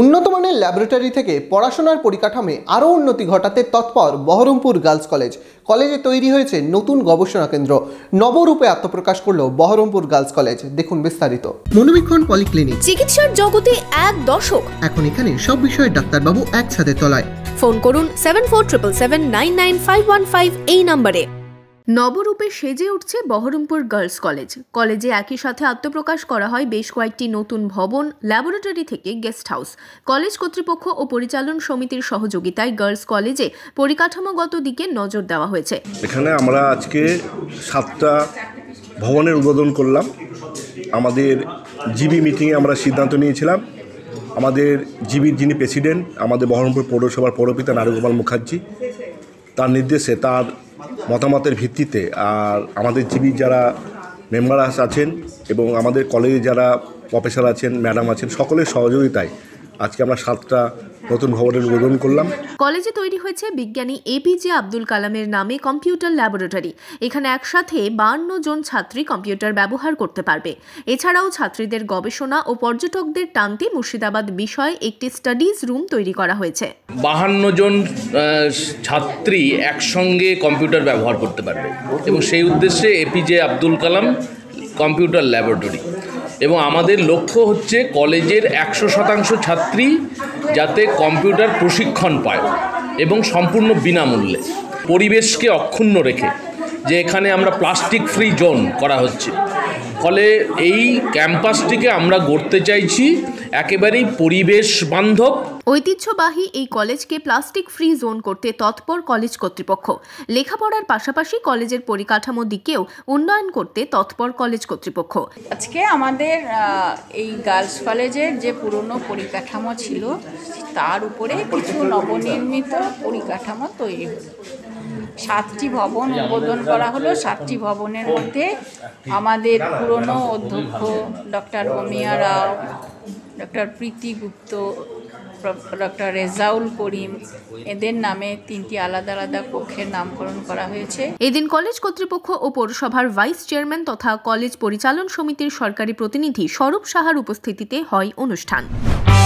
উন্নত মানের ল্যাবরেটরি থেকে পড়াশোনার পরিকাঠামে আরও উন্নতি ঘটাতে তৎপর বহরমপুর গার্লস কলেজ কলেজে তৈরি হয়েছে নতুন গবেষণা কেন্দ্র নবরূপে আত্মপ্রকাশ করল বহরমপুর গার্লস কলেজ দেখুন বিস্তারিত মনোবীক্ষণ পলিক্লিনিক চিকিৎসার জগতে এক দশক এখন এখানে সব বিষয়ে ডাক্তারবাবু একসাথে তলায় ফোন করুন seven four triple seven nine nine five one five এই নম্বরে নবরূপে সেজে উঠছে বহরমপুর গার্লস কলেজ কলেজে একই সাথে আত্মপ্রকাশ করা হয় বেশ কয়েকটি নতুন ভবন ল্যাবরেটরি থেকে গেস্ট হাউস কলেজ কর্তৃপক্ষ ও পরিচালন সমিতির সহযোগিতায় গার্লস কলেজে পরিকাঠামোগত দিকে নজর দেওয়া হয়েছে এখানে আমরা আজকে সাতটা ভবনের উদ্বোধন করলাম আমাদের জিবি মিটিংয়ে আমরা সিদ্ধান্ত নিয়েছিলাম আমাদের জিবির যিনি প্রেসিডেন্ট আমাদের বহরমপুর পৌরসভার পৌরপিতা নারুগোপাল মুখার্জি তার নির্দেশে তার মতামতের ভিত্তিতে আর আমাদের জীবী যারা মেম্বার আছেন এবং আমাদের কলেজে যারা প্রফেসর আছেন ম্যাডাম আছেন সকলের সহযোগিতায় আজকে আমরা সাতটা নতুন ভবনের উদ্বোধন করলাম কলেজে তৈরি হয়েছে বিজ্ঞানী এপিজে আব্দুল কালামের নামে কম্পিউটার ল্যাবরেটরি এখানে একসাথে বাহান্ন জন ছাত্রী কম্পিউটার ব্যবহার করতে পারবে এছাড়াও ছাত্রীদের গবেষণা ও পর্যটকদের টানতে মুর্শিদাবাদ বিষয়ে একটি স্টাডিজ রুম তৈরি করা হয়েছে বাহান্ন জন ছাত্রী একসঙ্গে কম্পিউটার ব্যবহার করতে পারবে এবং সেই উদ্দেশ্যে APJ Abdul Kalam computer laboratory এবং আমাদের লক্ষ্য হচ্ছে কলেজের একশো শতাংশ ছাত্রী যাতে কম্পিউটার প্রশিক্ষণ পায় এবং সম্পূর্ণ বিনামূল্যে পরিবেশকে অক্ষুণ্ণ রেখে যে এখানে আমরা প্লাস্টিক ফ্রি জোন করা হচ্ছে ফলে এই ক্যাম্পাসটিকে আমরা গড়তে চাইছি একেবারেই পরিবেশ বান্ধব ঐতিহ্যবাহী এই কলেজকে প্লাস্টিক ফ্রি জোন করতে তৎপর কলেজ কর্তৃপক্ষ লেখাপড়ার পাশাপাশি কলেজের পরিকাঠামো দিকেও উন্নয়ন করতে তৎপর কলেজ কর্তৃপক্ষ আজকে আমাদের এই গার্লস কলেজের যে পুরনো পরিকাঠামো ছিল তার উপরে কিছু নবনির্মিত পরিকাঠামো তৈরি হল সাতটি ভবন উদ্বোধন করা হলো সাতটি ভবনের মধ্যে আমাদের পুরনো অধ্যক্ষ doctor Amiya Rao doctor Priti Gupta doctor Rezaul Karim এদের নামে তিনটি আলাদা আলাদা কক্ষের নামকরণ করা হয়েছে এদিন কলেজ কর্তৃপক্ষ ও পৌরসভার ভাইস চেয়ারম্যান তথা কলেজ পরিচালন সমিতির সরকারি প্রতিনিধি স্বরূপ সাহার উপস্থিতিতে হয় অনুষ্ঠান